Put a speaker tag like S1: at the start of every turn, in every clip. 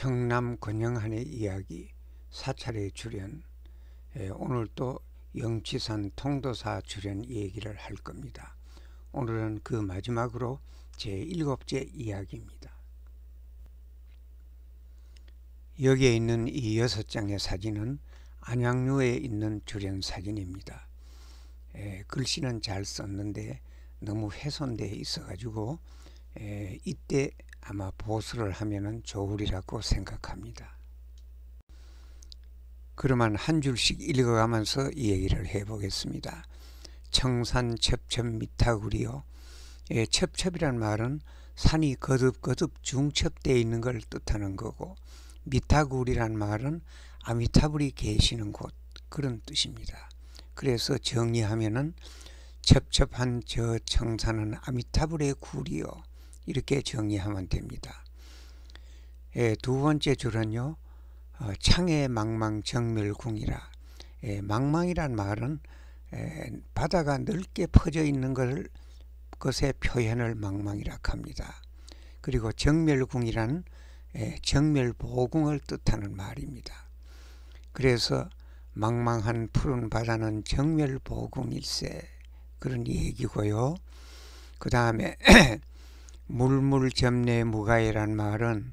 S1: 청남 건영한의 이야기 사찰의 출연 예, 오늘 또 영치산 통도사 출연 얘기를 할 겁니다. 오늘은 그 마지막으로 제 일곱째 이야기입니다. 여기에 있는 이 여섯 장의 사진은 안양루에 있는 주련 사진입니다. 예, 글씨는 잘 썼는데 너무 훼손되어 있어가지고 예, 이때 아마 보수를 하면은 저울리라고 생각합니다. 그러면 한 줄씩 읽어가면서 이 얘기를 해보겠습니다. 청산 첩첩 미타구리요. 예, 첩첩이란 말은 산이 거듭거듭 중첩되어 있는 걸 뜻하는 거고 미타구리란 말은 아미타불이 계시는 곳 그런 뜻입니다. 그래서 정리하면은 첩첩한 저 청산은 아미타불의 구리요. 이렇게 정리하면 됩니다. 예, 두 번째 줄은요. 어, 창의 망망 정멸궁이라 예, 망망이란 말은 예, 바다가 넓게 퍼져 있는 걸, 것의 표현을 망망이라 합니다. 그리고 정멸궁이란 예, 정멸보궁을 뜻하는 말입니다. 그래서 망망한 푸른 바다는 정멸보궁일세 그런 얘기고요. 그 다음에 물물점례 무가이란 말은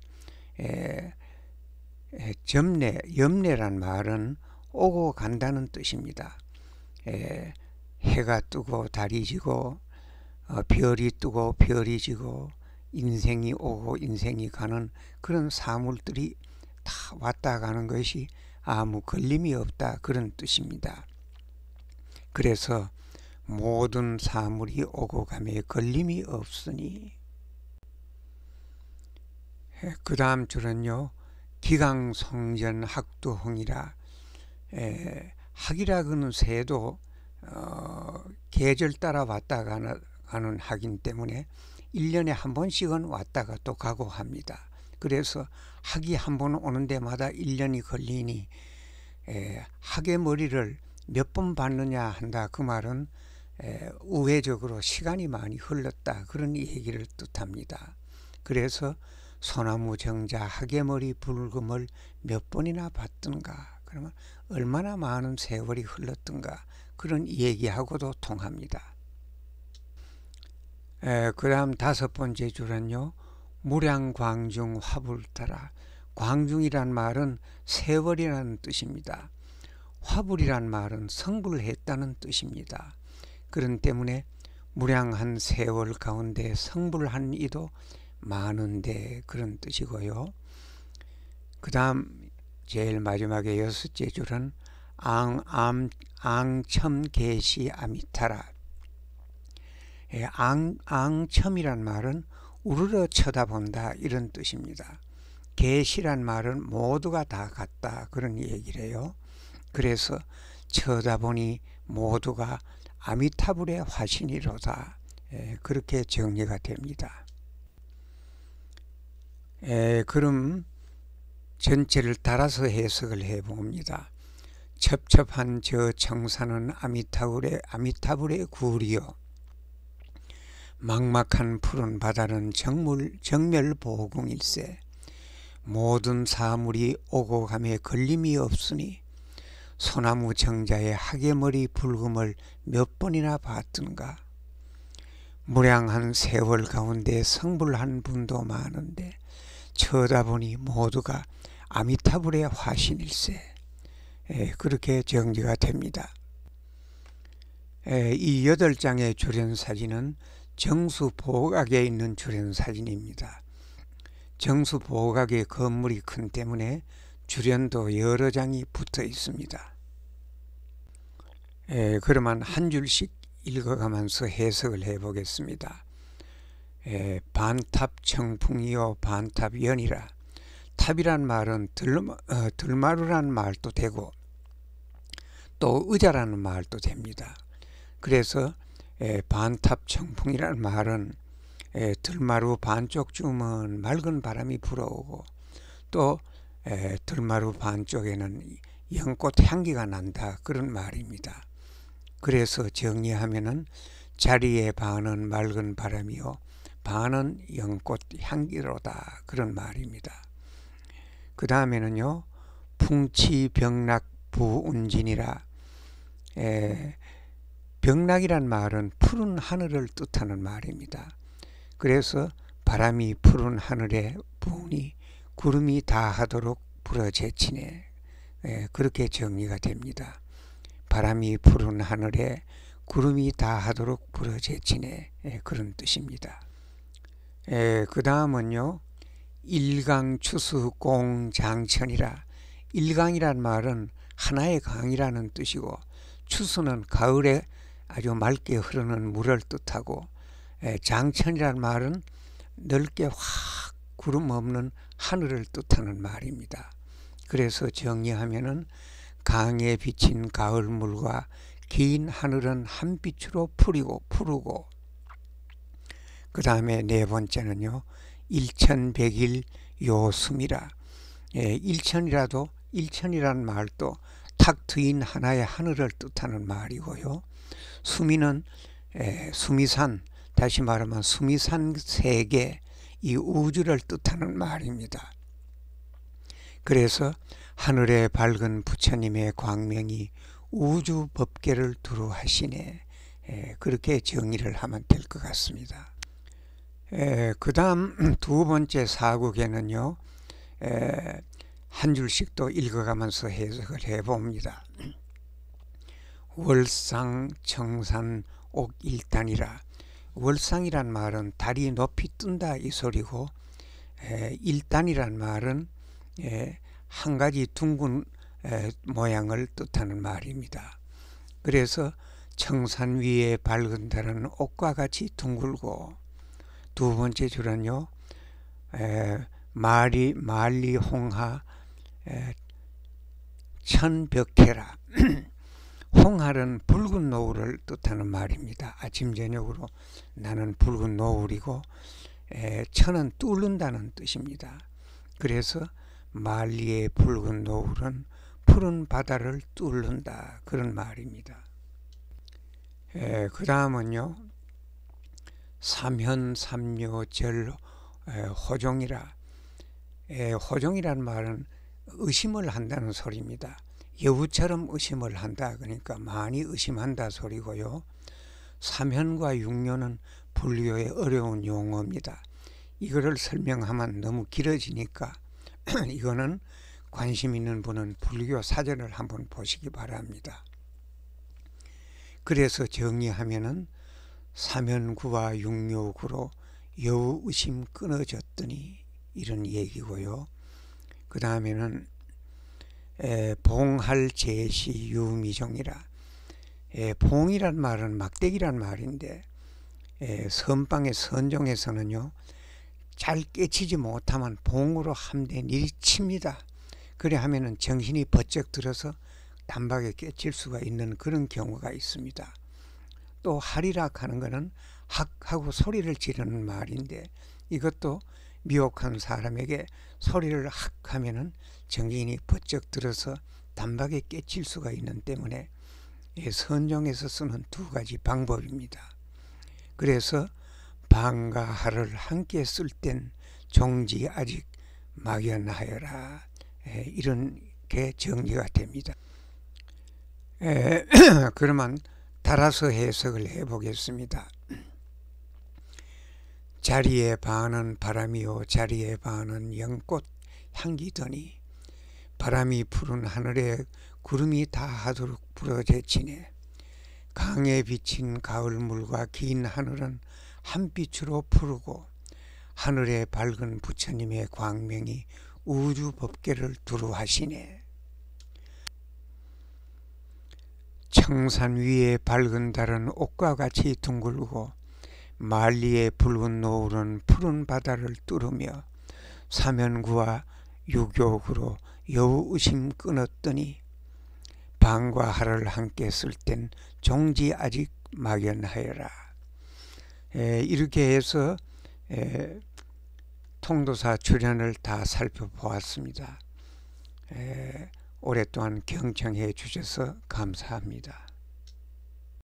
S1: 에, 에, 점례, 염례란 말은 오고 간다는 뜻입니다. 에, 해가 뜨고 달이 지고 어, 별이 뜨고 별이 지고 인생이 오고 인생이 가는 그런 사물들이 다 왔다 가는 것이 아무 걸림이 없다 그런 뜻입니다. 그래서 모든 사물이 오고 감에 걸림이 없으니 예, 그 다음 줄은요. 기강성전 학도홍이라 예, 학이라는 새도 어, 계절 따라 왔다 가는, 가는 학인 때문에 1년에 한 번씩은 왔다가 또 가고 합니다. 그래서 학이 한 번 오는 데마다 1년이 걸리니 에, 예, 학의 머리를 몇 번 받느냐 한다 그 말은 에, 우회적으로 시간이 많이 흘렀다 그런 얘기를 뜻합니다. 그래서 소나무 정자 하계머리 불금을 몇 번이나 봤던가 그러면 얼마나 많은 세월이 흘렀던가 그런 얘기하고도 통합니다. 그 다음 다섯 번째 줄은요. 무량광중 화불 따라 광중이란 말은 세월이라는 뜻입니다. 화불이란 말은 성불했다는 뜻입니다. 그런 때문에 무량한 세월 가운데 성불한 이도 많은데 그런 뜻이고요. 그 다음 제일 마지막에 여섯째 줄은 앙, 암, 앙첨계시 아미타라 예, 앙, 앙첨이란 말은 우르르 쳐다본다 이런 뜻입니다. 계시란 말은 모두가 다 같다 그런 얘기래요. 그래서 쳐다보니 모두가 아미타불의 화신이로다 예, 그렇게 정리가 됩니다. 에, 그럼 전체를 따라서 해석을 해봅니다. 첩첩한 저 청산은 아미타불의 아미타불의 구리요. 막막한 푸른 바다는 정물, 정멸보공일세. 모든 사물이 오고 감에 걸림이 없으니 소나무 정자의 하계머리 불금을 몇 번이나 봤던가. 무량한 세월 가운데 성불한 분도 많은데 쳐다보니 모두가 아미타불의 화신일세 예, 그렇게 정리가 됩니다. 예, 이 여덟 장의 주련사진은 정수보호각에 있는 주련사진입니다. 정수보호각의 건물이 큰 때문에 주련도 여러 장이 붙어 있습니다. 예, 그러면 한 줄씩 읽어가면서 해석을 해보겠습니다. 예, 반탑 청풍이요 반탑연이라 탑이란 말은 들, 어, 마루란 말도 되고 또 의자라는 말도 됩니다. 그래서 에, 예, 반탑 청풍이란 말은 에, 예, 들마루 반쪽쯤은 맑은 바람이 불어오고 또 에, 들마루 반쪽에는 연꽃 향기가 난다 그런 말입니다. 그래서 정리하면 자리의 반은 맑은 바람이요 반은 연꽃 향기로다 그런 말입니다. 그 다음에는요 풍치병락 부운진이라 병락이란 말은 푸른 하늘을 뜻하는 말입니다. 그래서 바람이 푸른 하늘에 부으니 구름이 다 하도록 불어제치네 그렇게 정리가 됩니다. 바람이 푸른 하늘에 구름이 다 하도록 불어제치네 그런 뜻입니다. 예, 그 다음은요. 일강 추수 공장천이라 일강이란 말은 하나의 강이라는 뜻이고 추수는 가을에 아주 맑게 흐르는 물을 뜻하고 예, 장천이란 말은 넓게 확 구름 없는 하늘을 뜻하는 말입니다. 그래서 정리하면은 강에 비친 가을 물과 긴 하늘은 한 빛으로 풀이고 푸르고 그 다음에 네 번째는요. 일천백일 요숨이라 예, 일천이라도 일천이라 말도 탁 트인 하나의 하늘을 뜻하는 말이고요. 수미는 예, 수미산 다시 말하면 수미산 세계 이 우주를 뜻하는 말입니다. 그래서 하늘의 밝은 부처님의 광명이 우주 법계를 두루 하시네 예, 그렇게 정의를 하면 될 것 같습니다. 그다음 두 번째 사국에는요. 에, 한 줄씩 또 읽어가면서 해석을 해봅니다. 월상 청산 옥일단이라 월상이란 말은 달이 높이 뜬다 이 소리고 에, 일단이란 말은 에, 한 가지 둥근 에, 모양을 뜻하는 말입니다. 그래서 청산 위에 밝은 달은 옥과 같이 둥글고 두 번째 줄은요. 에, 말이 말리 홍하 에, 천벽해라. 홍할은 붉은 노을을 뜻하는 말입니다. 아침 저녁으로 나는 붉은 노을이고 에, 천은 뚫는다는 뜻입니다. 그래서 말리의 붉은 노을은 푸른 바다를 뚫는다 그런 말입니다. 그 다음은요 삼현삼묘절 호종이라 호종이라 말은 의심을 한다는 소리입니다. 여우처럼 의심을 한다 그러니까 많이 의심한다 소리고요. 삼현과 육묘는 분류의 어려운 용어입니다. 이거를 설명하면 너무 길어지니까 이거는 관심 있는 분은 불교 사전을 한번 보시기 바랍니다. 그래서 정의하면은 사면구와 육욕으로 여우 의심 끊어졌더니 이런 얘기고요. 그 다음에는 봉할 제시 유미종이라 에, 봉이란 말은 막대기란 말인데 에, 선방의 선종에서는요 잘 깨치지 못하면 봉으로 함대는 일칩니다. 그래 하면은 정신이 번쩍 들어서 단박에 깨칠 수가 있는 그런 경우가 있습니다. 또 하리락 하는 것은 학 하고 소리를 지르는 말인데 이것도 미혹한 사람에게 소리를 학 하면은 정인이 번쩍 들어서 단박에 깨칠 수가 있는 때문에 선정에서 쓰는 두 가지 방법입니다. 그래서 방과 하를 함께 쓸 땐 종지 아직 막연하여라 이런 게 정리가 됩니다. 에, 그러면 따라서 해석을 해보겠습니다. 자리에 반은 바람이요 자리에 반은 연꽃 향기더니 바람이 푸른 하늘에 구름이 다 하도록 불어제치네 강에 비친 가을물과 긴 하늘은 한빛으로 푸르고 하늘의 밝은 부처님의 광명이 우주 법계를 두루하시네 청산 위에 밝은 달은 옷과 같이 둥글고 말리에 붉은 노을은 푸른 바다를 뚫으며 사면구와 유교구로 여우 의심 끊었더니 방과 하를 함께 쓸땐 종지 아직 막연하여라. 에, 이렇게 해서 에, 통도사 출연을 다 살펴보았습니다. 에, 오랫동안 경청해 주셔서 감사합니다.